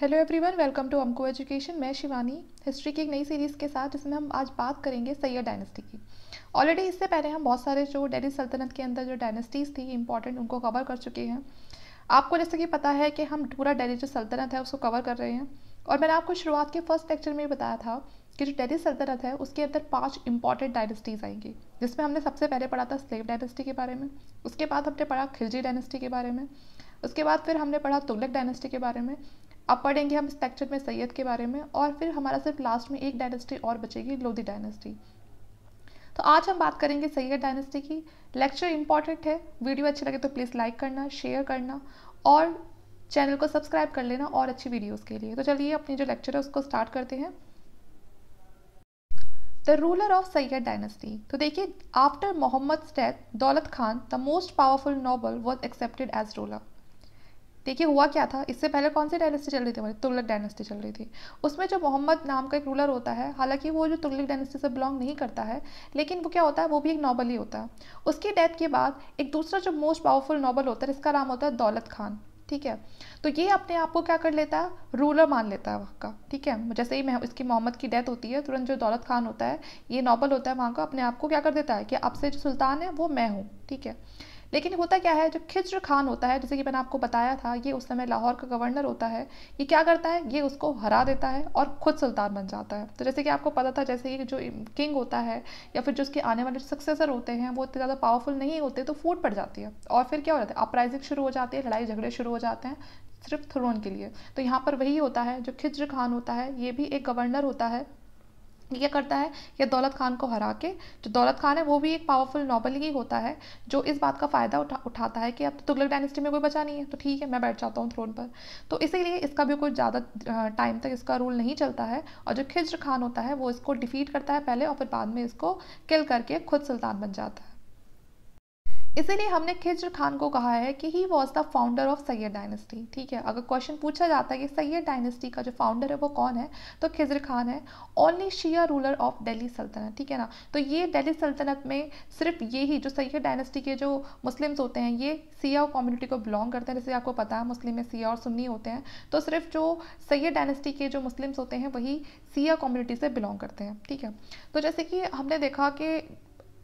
Hello everyone welcome to Amco education मैं Shivani history की एक नई सीरीज़ के साथ जिसमें हम आज बात करेंगे सैयद डायनेस्टी की ऑलरेडी इससे पहले हम बहुत सारे जो डेली सल्तनत के अंदर जो डायनेस्टीज़ थी इंपॉर्टेंट उनको कवर कर चुके हैं आपको जैसे कि पता है कि हम पूरा डेली जो सल्तनत है उसको कवर कर रहे हैं और मैंने आपको शुरुआत के फर्स्ट लेक्चर में बताया था कि जो डेली सल्तनत है उसके अंदर पाँच इंपॉर्टेंट डायनेस्टीज़ आएंगी जिसमें हमने सबसे पहले पढ़ा था स्लेव डायनेस्टी के बारे में उसके बाद हमने पढ़ा खिलजी डायनेस्टी के बारे में उसके बाद फिर हमने पढ़ा तुगलक डायनेस्टी के बारे में अब पढ़ेंगे हम इस लेक्चर में सैयद के बारे में और फिर हमारा सिर्फ लास्ट में एक डायनेस्टी और बचेगी लोधी डायनेस्टी तो आज हम बात करेंगे सैयद डायनेस्टी की लेक्चर इंपॉर्टेंट है वीडियो अच्छी लगे तो प्लीज़ लाइक करना शेयर करना और चैनल को सब्सक्राइब कर लेना और अच्छी वीडियोस के लिए तो चलिए अपनी जो लेक्चर है उसको स्टार्ट करते हैं the ruler of Sayyid dynasty तो देखिए after Muhammad death Daulat Khan the most powerful noble was accepted as ruler देखिए हुआ क्या था इससे पहले कौन सी डायनेस्टी चल रही थी हमारी तुगलक डायनेस्टी चल रही थी उसमें जो मोहम्मद नाम का एक रूलर होता है हालांकि वो जो तुगलक डायनेस्टी से बिलोंग नहीं करता है लेकिन वो क्या होता है वो भी एक नॉबल ही होता है उसकी डेथ के बाद एक दूसरा जो मोस्ट पावरफुल नॉबल होता है इसका नाम होता है दौलत खान ठीक है तो ये अपने आप को क्या कर लेता है रूलर मान लेता है वहाँ का ठीक है जैसे ही इसकी मोहम्मद की डेथ होती है तुरंत जो दौलत खान होता है ये नॉबल होता है वहाँ का अपने आप को क्या कर देता है कि आपसे जो सुल्तान है वो मैं हूँ ठीक है लेकिन होता क्या है जो खिज्र खान होता है जैसे कि मैंने आपको बताया था ये उस समय लाहौर का गवर्नर होता है ये क्या करता है ये उसको हरा देता है और ख़ुद सुल्तान बन जाता है तो जैसे कि आपको पता था जैसे कि जो किंग होता है या फिर जो उसके आने वाले सक्सेसर होते हैं वो इतने ज़्यादा पावरफुल नहीं होते तो फूट पड़ जाती है और फिर क्या हो जाता है अपराइजिंग शुरू हो जाती है लड़ाई झगड़े शुरू हो जाते हैं सिर्फ थ्रोन के लिए तो यहाँ पर वही होता है जो खिज्र खान होता है ये भी एक गवर्नर होता है ये करता है यह दौलत खान को हरा के जो दौलत खान है वो भी एक पावरफुल नॉबल ही होता है जो इस बात का फ़ायदा उठा उठाता है कि अब तो तुगलक डायनेस्टी में कोई बचा नहीं है तो ठीक है मैं बैठ जाता हूँ थ्रोन पर तो इसीलिए इसका भी कोई ज़्यादा टाइम तक इसका रूल नहीं चलता है और जो खिज्र खान होता है वो इसको डिफीट करता है पहले और फिर बाद में इसको किल करके खुद सुल्तान बन जाता है इसीलिए हमने खिजर खान को कहा है कि he was the founder of Sayyid dynasty ठीक है अगर क्वेश्चन पूछा जाता है कि सैयद डायनेस्टी का जो फाउंडर है वो कौन है तो खिजर खान है only Shia ruler of Delhi Sultanate ठीक है ना तो ये दिल्ली सल्तनत में सिर्फ ये ही जो सैयद डायनेस्टी के जो मुस्लिम्स होते हैं ये सिया कम्युनिटी को बिलोंग करते हैं जैसे आपको पता है मुस्लिम में सिया और सुन्नी होते हैं तो सिर्फ जो सैयद डायनेस्टी के जो मुस्लिम्स होते हैं वही सिया कम्युनिटी से बिलोंग करते हैं ठीक है तो जैसे कि हमने देखा कि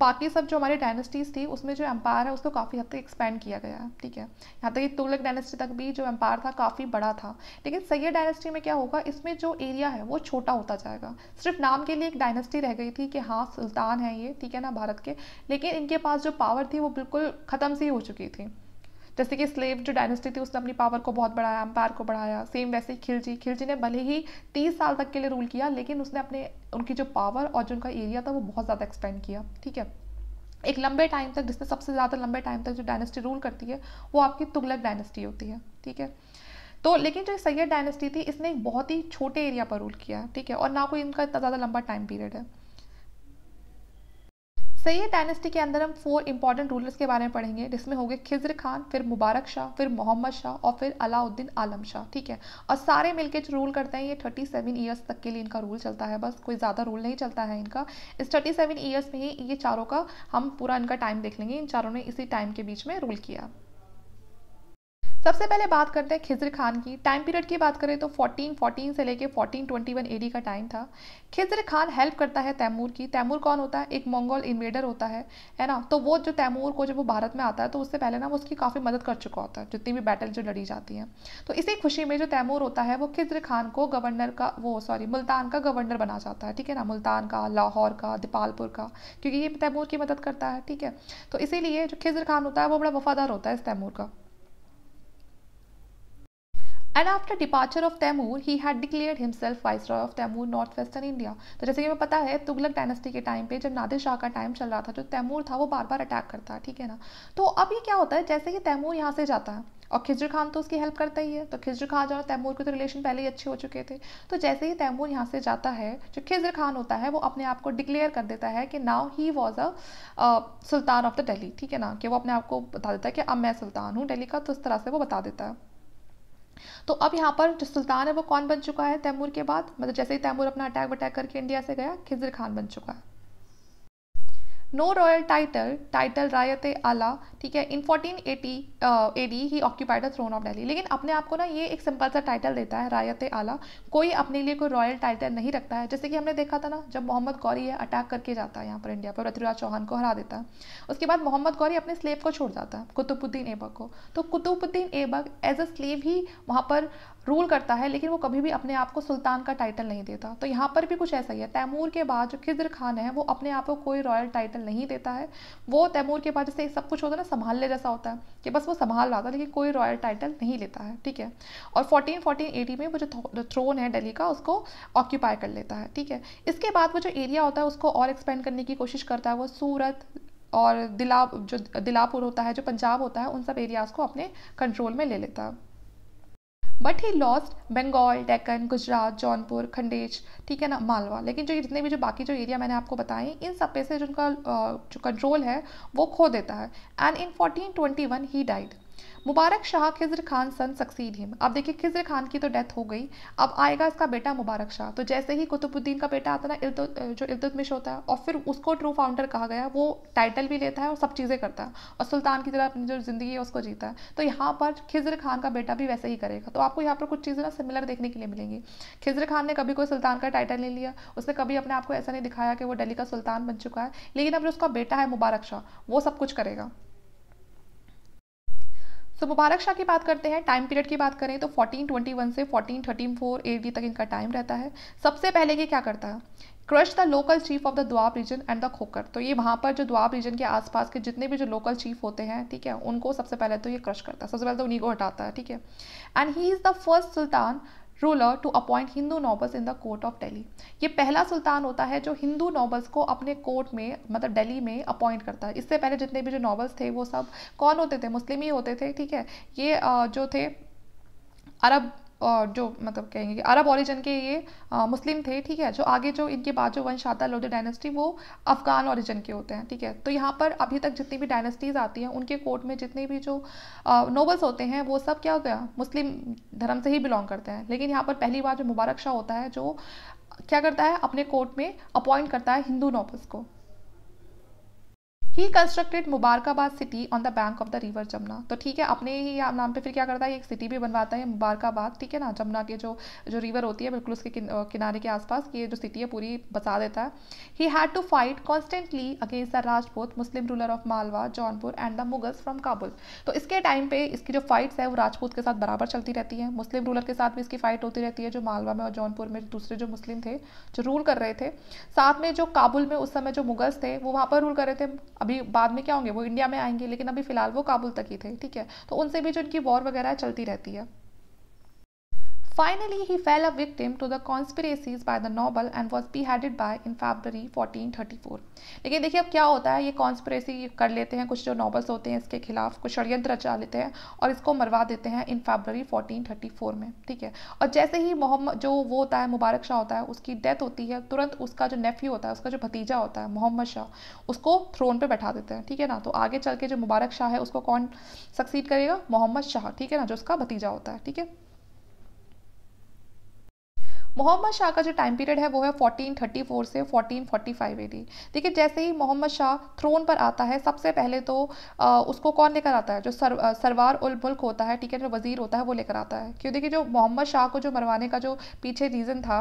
बाकी सब जो हमारी डायनेस्टीज़ थी उसमें जो एम्पायर है उसको काफ़ी हद तक एक्सपेंड किया गया है ठीक है यहाँ तक कि तुगलक डायनेस्टी तक भी जो एम्पायर था काफ़ी बड़ा था लेकिन सैयद डायनेस्टी में क्या होगा इसमें जो एरिया है वो छोटा होता जाएगा सिर्फ नाम के लिए एक डायनेस्टी रह गई थी कि हाँ सुल्तान है ये ठीक है ना भारत के लेकिन इनके पास जो पावर थी वो बिल्कुल ख़त्म सी हो चुकी थी जैसे कि स्लेव जो डायनेस्टी थी उसने अपनी पावर को बहुत बढ़ाया एम्पायर को बढ़ाया सेम वैसे ही खिलजी खिलजी ने भले ही तीस साल तक के लिए रूल किया लेकिन उसने अपने उनकी जो पावर और जो उनका एरिया था वो बहुत ज़्यादा एक्सपेंड किया ठीक है एक लंबे टाइम तक जिसने सबसे ज़्यादा लंबे टाइम तक जो डायनेस्टी रूल करती है वो आपकी तुगलक डायनेस्टी होती है ठीक है तो लेकिन जो सैयद डायनेस्टी थी इसने एक बहुत ही छोटे एरिया पर रूल किया ठीक है और ना कोई इनका इतना ज़्यादा लंबा टाइम पीरियड है सैयद डायनेस्टी के अंदर हम फोर इंपॉर्टेंट रूलर्स के बारे में पढ़ेंगे जिसमें हो गए खान फिर मुबारक शाह फिर मोहम्मद शाह और फिर अलाउद्दीन आलम शाह ठीक है और सारे मिलकर जो रूल करते हैं ये थर्टी सेवन ईयर्स तक के लिए इनका रूल चलता है बस कोई ज़्यादा रूल नहीं चलता है इनका इस थर्टी सेवन ईयर्स में ही ये चारों का हम पूरा इनका टाइम देख लेंगे इन चारों ने इसी टाइम के बीच में रूल किया सबसे पहले बात करते हैं खिजर खान की टाइम पीरियड की बात करें तो 1414 से लेकर 1421 एडी का टाइम था खिजर खान हेल्प करता है तैमूर की तैमूर कौन होता है एक मंगोल इन्वेडर होता है है ना तो वो जो तैमूर को जब वो भारत में आता है तो उससे पहले ना वो उसकी काफ़ी मदद कर चुका होता है जितनी भी बैटल जो लड़ी जाती हैं तो इसी खुशी में जो तैमूर होता है वो खिजर खान को गवर्नर का वो सॉरी मुल्तान का गवर्नर बना जाता है ठीक है ना मुल्तान का लाहौर का दीपालपुर का क्योंकि ये तैमूर की मदद करता है ठीक है तो इसीलिए जो खिजर खान होता है वो बड़ा वफादार होता है इस तैमूर का and after departure of Timur he had declare himself viceroy of Timur north western India तो जैसे कि हमें पता है तुगलक डायनेस्टी के टाइम पे जब नादिर शाह का टाइम चल रहा था जो तो तैमूर था वो बार बार अटैक करता है ठीक है ना तो अब ये क्या होता है जैसे कि तैमूर यहाँ से जाता है और खिजर खान तो उसकी हेल्प करता ही है तो खिजर खान और तैमूर के तो रिलेशन पहले ही अच्छे हो चुके थे तो जैसे ही तैमूर यहाँ से जाता है जो खिजर खान होता है वो अपने आप को डिक्लेयर कर देता है कि now he was a sultan of the Delhi ठीक है ना कि वो अपने आप को बता देता है कि अब मैं सुल्तान हूँ दिल्ली का तो उस तरह से वो बता देता है तो अब यहाँ पर जो सुल्तान है वो कौन बन चुका है तैमूर के बाद मतलब जैसे ही तैमूर अपना अटैक वटैक करके इंडिया से गया खिजर खान बन चुका है नो रॉयल टाइटल टाइटल रायत आला ठीक है in 1480 eighty A D he occupied the throne of Delhi लेकिन अपने आप को ना ये एक सिंपल सा टाइटल देता है रायत आला कोई अपने लिए कोई रॉयल टाइटल नहीं रखता है जैसे कि हमने देखा था ना जब मोहम्मद गौरी है अटैक करके जाता है यहाँ पर इंडिया पर पृथ्वीराज चौहान को हरा देता है उसके बाद मोहम्मद गौरी अपने स्लेब को छोड़ जाता है कुतुबुद्दीन एबक को तो Qutbuddin Aibak as a slave he वहाँ पर रूल करता है लेकिन वो कभी भी अपने आप को सुल्तान का टाइटल नहीं देता तो यहाँ पर भी कुछ ऐसा ही है तैमूर के बाद जो खिजर खान है वो अपने आप को कोई रॉयल टाइटल नहीं देता है वो तैमूर के बाद जैसे सब कुछ होता है ना संभालने जैसा होता है कि बस वो संभाल रहा था लेकिन कोई रॉयल टाइटल नहीं लेता है ठीक है और फोर्टीन फोर्टीन एटी में वो जो थ्रोन है डेली का उसको ऑक्यूपाई कर लेता है ठीक है इसके बाद वो जो एरिया होता है उसको और एक्सपेंड करने की कोशिश करता है वो सूरत और दिला जो दिलापुर होता है जो पंजाब होता है उन सब एरियाज़ को अपने कंट्रोल में ले लेता है but he lost Bengal Deccan Gujarat Jaunpur खंडेज ठीक है ना मालवा लेकिन जो जितने भी जो बाकी जो एरिया मैंने आपको बताए इन सब पे से जिनका जो कंट्रोल है वो खो देता है and in fourteen twenty one he died Mubarak Shah Khizr Khan son succeed him अब देखिए खिज्र खान की तो डेथ हो गई अब आएगा इसका बेटा मुबारक शाह तो जैसे ही कुतुबुद्दीन का बेटा आता ना इल्तु जो इल्तुतमिश होता है और फिर उसको ट्रू फाउंडर कहा गया वो टाइटल भी लेता है और सब चीज़ें करता है और सुल्तान की तरह अपनी जो ज़िंदगी है उसको जीता है तो यहाँ पर खिजर खान का बेटा भी वैसे ही करेगा तो आपको यहाँ पर कुछ चीज़ें ना सिमिलर देखने के लिए मिलेंगी खिजर खान ने कभी कोई सुल्तान का टाइटल नहीं लिया उसने कभी अपने आप को ऐसा नहीं दिखाया कि वो डेली का सुल्तान बन चुका है लेकिन अब जो उसका बेटा है मुबारक शाह वो सब कुछ करेगा सो मुबारक शाह की बात करते हैं टाइम पीरियड की बात करें तो 1421 से 1434 एडी तक इनका टाइम रहता है सबसे पहले ये क्या करता है crush the local chief of the Doab region and the Khokhar तो ये वहाँ पर जो द्वाब रीजन के आसपास के जितने भी जो लोकल चीफ होते हैं ठीक है उनको सबसे पहले तो ये क्रश करता है सबसे पहले तो उन्हीं को हटाता है ठीक है and he is the first sultan ruler to appoint Hindu nobles in the court of Delhi ये पहला सुल्तान होता है जो हिंदू नॉबल्स को अपने कोर्ट में मतलब डेली में अपॉइंट करता है इससे पहले जितने भी जो नॉबल्स थे वो सब कौन होते थे मुस्लिम ही होते थे ठीक है ये जो थे अरब और जो मतलब कहेंगे कि अरब ऑरिजन के ये आ, मुस्लिम थे ठीक है जो आगे जो इनके बाद जो वंश आता लोधी डायनेस्टी वो अफगान ऑरिजन के होते हैं ठीक है तो यहाँ पर अभी तक जितनी भी डायनेस्टीज़ आती हैं उनके कोर्ट में जितने भी जो नोबल्स होते हैं वो सब क्या होते हैं मुस्लिम धर्म से ही बिलोंग करते हैं लेकिन यहाँ पर पहली बार जो मुबारक शाह होता है जो क्या करता है अपने कोर्ट में अपॉइंट करता है हिंदू नोबल्स को he constructed Mubarakabad city on the bank of the river Jamuna तो ठीक है अपने ही नाम पे फिर क्या करता है एक सिटी भी बनवाता है मुबारकाबाद ठीक है ना जमुना के जो जो रिवर होती है बिल्कुल उसके किन, किनारे के आसपास ये जो सिटी है पूरी बसा देता है he had to fight constantly against the Rajput Muslim ruler of Malwa Jaunpur and the Mughals from Kabul तो इसके टाइम पे इसकी जो फाइट्स है वो राजपूत के साथ बराबर चलती रहती है मुस्लिम रूलर के साथ भी इसकी फाइट होती रहती है जो मालवा में और जौनपुर में दूसरे जो मुस्लिम थे जो रूल कर रहे थे साथ में जो काबुल में उस समय जो मुगल्स थे वो वहाँ पर रूल कर रहे थे अभी बाद में क्या होंगे वो इंडिया में आएंगे लेकिन अभी फ़िलहाल वो काबुल तक ही थे ठीक है तो उनसे भी जो इनकी वॉर वगैरह चलती रहती है Finally, he fell a victim to the conspiracies by the noble and was beheaded by in February 1434. लेकिन देखिए अब क्या होता है ये कॉन्स्परेसी कर लेते हैं कुछ जो नॉबल्स होते हैं इसके खिलाफ कुछ षड्यंत्र रचा लेते हैं और इसको मरवा देते हैं इन फरवरी 1434 में ठीक है और जैसे ही मोहम्मद जो वो होता है मुबारक शाह होता है उसकी डेथ होती है तुरंत उसका जो नेफ्यू होता है उसका जो भतीजा होता है मोहम्मद शाह उसको थ्रोन पर बैठा देते हैं ठीक है ना तो आगे चल के जो मुबारक शाह है उसको कौन सक्सीड करेगा मोहम्मद शाह ठीक है ना जो उसका भतीजा होता है ठीक है मोहम्मद शाह का जो टाइम पीरियड है वो है 1434 से 1445 एडी देखिए जैसे ही मोहम्मद शाह थ्रोन पर आता है सबसे पहले तो आ, उसको कौन लेकर आता है जो सर, आ, सरवार उल मुल्क होता है ठीक है जो वजीर होता है वो लेकर आता है क्यों देखिए जो मोहम्मद शाह को जो मरवाने का जो पीछे रीज़न था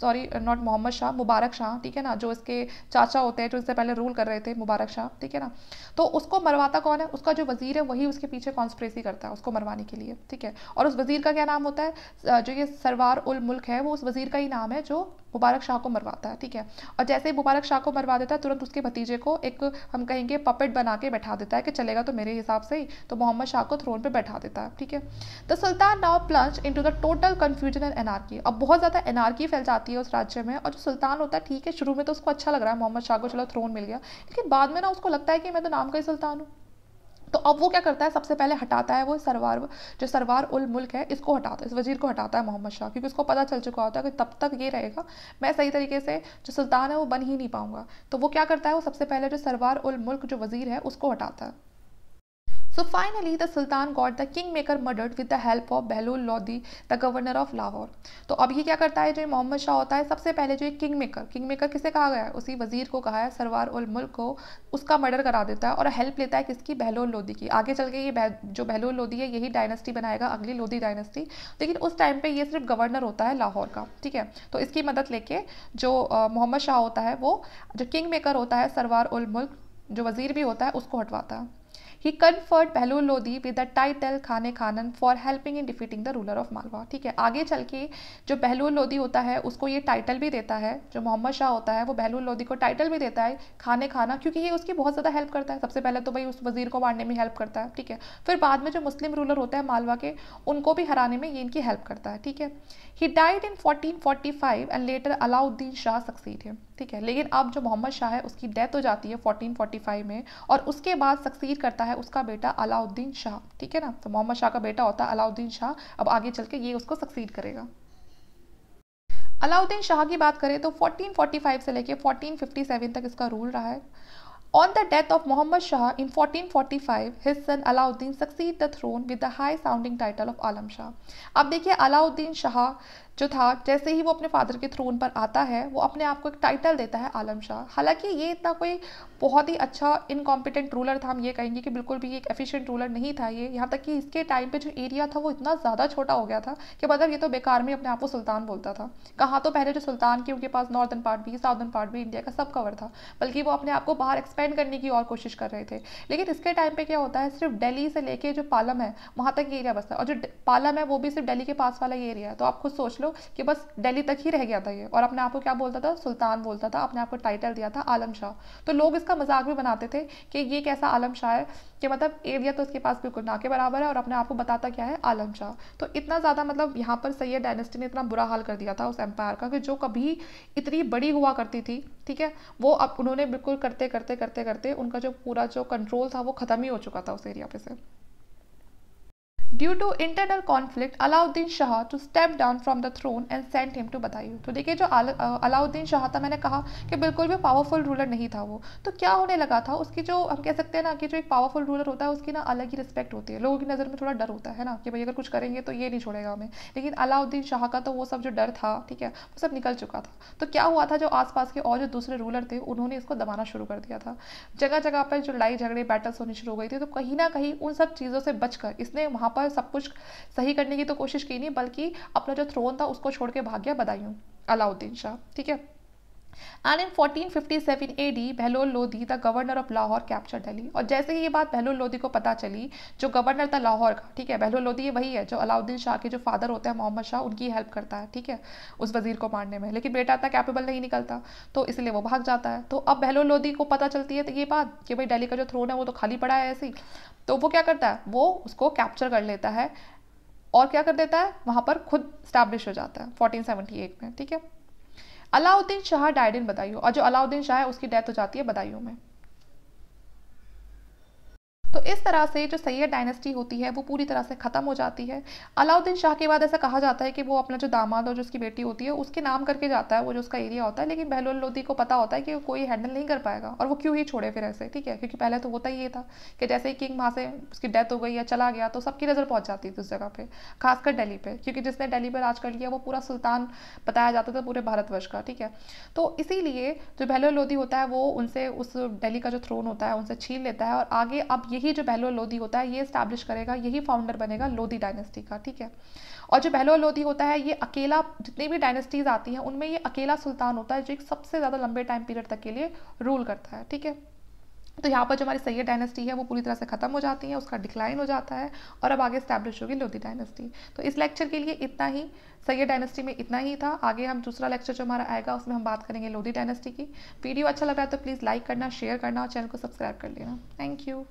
सॉरी नॉट मोहम्मद शाह मुबारक शाह ठीक है ना जो इसके चाचा होते हैं जो इससे पहले रूल कर रहे थे मुबारक शाह ठीक है ना तो उसको मरवाता कौन है उसका जो वजीर है वही उसके पीछे कॉन्स्परेसी करता है उसको मरवाने के लिए ठीक है और उस वजीर का क्या नाम होता है जो ये सरवार उल मुल्क है वो उस वजीर वजीर का ही नाम है जो मुबारक शाह को मरवाता है ठीक है और जैसे ही मुबारक शाह को मरवा देता है तुरंत उसके भतीजे को एक हम कहेंगे पपेट बना के बैठा देता है कि चलेगा तो मेरे हिसाब से ही तो मोहम्मद शाह को थ्रोन पे बैठा देता है ठीक है the sultan now plunge into the total confusion and anarchy अब बहुत ज़्यादा एनआरकी फैल जाती है उस राज्य में और जो सुल्तान होता है ठीक है शुरू में तो उसको अच्छा लग रहा है मोहम्मद शाह को चलो थ्रोन मिल गया लेकिन बाद में ना उसको लगता है कि मैं तो नाम का ही सुल्तान हूँ तो अब वो क्या करता है सबसे पहले हटाता है वो सरवार जो सरवार उल मुल्क है इसको हटाता है इस वजीर को हटाता है मोहम्मद शाह क्योंकि उसको पता चल चुका होता है कि तब तक ये रहेगा मैं सही तरीके से जो सुल्तान है वो बन ही नहीं पाऊंगा तो वो क्या करता है वो सबसे पहले जो सरवार उल मुल्क जो वजीर है उसको हटाता है so finally the sultan got the king maker murdered with the help of Bahlol Lodi the governor of Lahore तो अब ये क्या करता है जो मोहम्मद शाह होता है सबसे पहले जो किंग मेकर किंग मेकर किसे कहा गया है उसी वजीर को कहा है सरवार उल मुल्क को उसका मर्डर करा देता है और हेल्प लेता है किसकी बहलोल लोदी की आगे चल के ये बह, जो बहलोल लोदी है यही डायनेस्टी बनाएगा अगली लोधी डायनेस्टी लेकिन उस टाइम पर यह सिर्फ गवर्नर होता है लाहौर का ठीक है तो इसकी मदद लेके जो मोहम्मद शाह होता है वो जो किंग मेकर होता है सरवार उल मुल्क जो वजीर भी होता है उसको हटवाता है ही कन्फर्ड पहलू लोदी विद द टाइटल खाने खानन for helping in defeating the ruler of Malwa ठीक है आगे चल के जो बहलू लोदी होता है उसको ये टाइटल भी देता है जो मोहम्मद शाह होता है वो बहलू लोदी को टाइटल भी देता है खाने खाना क्योंकि ये उसकी बहुत ज़्यादा हेल्प करता है सबसे पहले तो भाई उस वजीर को मारने में हेल्प करता है ठीक है फिर बाद में जो मुस्लिम रूलर होता है मालवा के उनको भी हराने में ये इनकी हेल्प करता है ठीक है he died in fourteen forty five and later Alauddin Shah succeed है ठीक है लेकिन अब जो मोहम्मद शाह है उसकी डेथ हो जाती है 1445 में और उसके बाद सक्सीड करता है उसका बेटा अलाउद्दीन शाह ठीक है ना तो मोहम्मद शाह का बेटा होता है अलाउद्दीन शाह अब आगे चल के ये उसको सक्सीड करेगा अलाउद्दीन शाह की बात करें तो 1445 से लेके 1457 तक इसका रूल रहा है On the death of Muhammad Shah in 1445, his son Alauddin succeed the throne with the high sounding title of Alam Shah अब देखिए अलाउद्दीन शाह जो था जैसे ही वो अपने फादर के थ्रोन पर आता है वो अपने आप को एक टाइटल देता है आलम शाह हालांकि ये इतना कोई बहुत ही अच्छा इनकॉम्पिटेंट रूलर था हम ये कहेंगे कि बिल्कुल भी एक एफिशिएंट रूलर नहीं था ये यहाँ तक कि इसके टाइम पे जो एरिया था वो इतना ज़्यादा छोटा हो गया था कि मतलब ये तो बेकार में अपने आप को सुल्तान बोलता था कहाँ तो पहले जो सुल्तान की उनके पास नॉर्थन पार्ट भी साउथर्न पार्ट भी इंडिया का सब कवर था बल्कि वो अपने आप को बाहर एक्सपेंड करने की और कोशिश कर रहे थे लेकिन इसके टाइम पर क्या होता है सिर्फ डेली से लेके जो पालम है वहाँ तक एरिया बसता है और जो पालम है वो भी सिर्फ डेली के पास वाला एरिया है तो आप खुद सोच लो लो कि बस दिल्ली तक ही रह गया था ये और अपने आप को क्या बोलता था सुल्तान बोलता था अपने आप को टाइटल दिया था आलम शाह तो लोग इसका मजाक भी बनाते थे कि ये कैसा आलम शाह है कि मतलब एरिया तो उसके पास बिल्कुल ना के बराबर है और अपने आप को बताता क्या है आलम शाह तो इतना ज़्यादा मतलब यहाँ पर सैयद डायनेस्टी ने इतना बुरा हाल कर दिया था उस एम्पायर का कि जो कभी इतनी बड़ी हुआ करती थी ठीक है वो अब उन्होंने बिल्कुल करते करते करते करते उनका जो पूरा जो कंट्रोल था वो ख़त्म ही हो चुका था उस एरिया पे से due to internal conflict Alauddin Shah to step down from the throne and sent him to Badaun तो देखिए जो अलाउद्दीन शाह था मैंने कहा कि बिल्कुल भी पावरफुल रूलर नहीं था वो तो क्या होने लगा था उसकी जो हम कह सकते हैं ना कि जो एक पावरफुल रूलर होता है उसकी ना अलग ही रिस्पेक्ट होती है लोगों की नज़र में थोड़ा डर होता है ना कि भाई अगर कुछ करेंगे तो ये नहीं छोड़ेगा हमें लेकिन अलाउद्दीन शाह का तो वो सब जो डर था ठीक है वो सब निकल चुका था तो क्या हुआ था जो आसपास के और जो दूसरे रूलर थे उन्होंने इसको दबाना शुरू कर दिया था जगह जगह पर जो लड़ाई झगड़े बैटल्स होनी शुरू हो गई थी तो कहीं ना कहीं उन सब चीज़ों से बचकर इसने वहाँ पर आपका सब कुछ सही करने की तो कोशिश की नहीं बल्कि अपना जो थ्रोन था उसको छोड़ के भाग गया बदायूं अलाउद्दीन शाह ठीक है and in 1457 AD, Bahlol Lodhi the governor of Lahore capture Delhi और जैसे ही ये बात बहलोल लोधी को पता चली जो गवर्नर था लाहौर का ठीक है बहलोल लोधी ये वही है जो अलाउद्दीन शाह के जो फादर होते हैं मोहम्मद शाह उनकी हेल्प करता है ठीक है उस वजीर को मारने में लेकिन बेटा इतना कैपेबल नहीं निकलता तो इसलिए वो भाग जाता है तो अब बहलोल लोधी को पता चलती है तो ये बात कि भाई डेली का जो थ्रोन है वो तो खाली पड़ा है ऐसे ही तो वो क्या करता है वो उसको कैप्चर कर लेता है और क्या कर देता है वहाँ पर खुद स्टैब्लिश हो जाता है फोर्टीन में ठीक है अलाउद्दीन शाह डायडिन बदायूं और जो अलाउद्दीन शाह है उसकी डेथ हो जाती है बदायूं में तो इस तरह से जो सैयद डायनेस्टी होती है वो पूरी तरह से ख़त्म हो जाती है अलाउद्दीन शाह के बाद ऐसा कहा जाता है कि वो अपना जो दामाद और जो उसकी बेटी होती है उसके नाम करके जाता है वो जो उसका एरिया होता है लेकिन बहलोल लोधी को पता होता है कि कोई हैंडल नहीं कर पाएगा और वो क्यों ही छोड़े फिर ऐसे ठीक है क्योंकि पहले तो होता ही ये था कि जैसे ही किंग वहाँ से उसकी डेथ हो गई या चला गया तो सबकी नज़र पहुँच जाती थी उस जगह पर खासकर डेली पर क्योंकि जिसने डेली पर राज कर लिया वो पूरा सुल्तान बताया जाता था पूरे भारतवर्ष का ठीक है तो इसीलिए जो बहलोल लोधी होता है वो उनसे उस डेली का जो थ्रोन होता है उनसे छीन लेता है और आगे अब ये यही जो बहलोल लोधी होता है ये इस्टेब्लिश करेगा यही फाउंडर बनेगा लोधी डायनेस्टी का ठीक है और जो बहलोल लोधी होता है ये अकेला जितनी भी डायनेस्टीज आती हैं उनमें ये अकेला सुल्तान होता है जो एक सबसे ज़्यादा लंबे टाइम पीरियड तक के लिए रूल करता है ठीक है तो यहाँ पर जो हमारी सैयद डायनेस्टी है वो पूरी तरह से ख़त्म हो जाती है उसका डिक्लाइन हो जाता है और अब आगे स्टैब्लिश होगी लोधी डायनेस्टी तो इस लेक्चर के लिए इतना ही सैयद डायनेस्टी में इतना ही था आगे हम दूसरा लेक्चर जो हमारा आएगा उसमें हम बात करेंगे लोधी डायनेस्टी की वीडियो अच्छा लग रहा है तो प्लीज़ लाइक करना शेयर करना और चैनल को सब्सक्राइब कर लेना थैंक यू